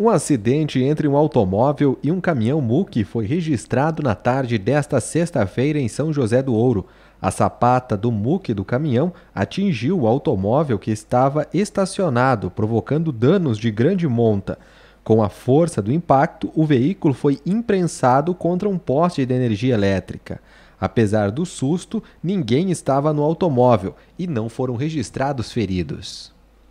Um acidente entre um automóvel e um caminhão muque foi registrado na tarde desta sexta-feira em São José do Ouro. A sapata do muque do caminhão atingiu o automóvel que estava estacionado, provocando danos de grande monta. Com a força do impacto, o veículo foi imprensado contra um poste de energia elétrica. Apesar do susto, ninguém estava no automóvel e não foram registrados feridos.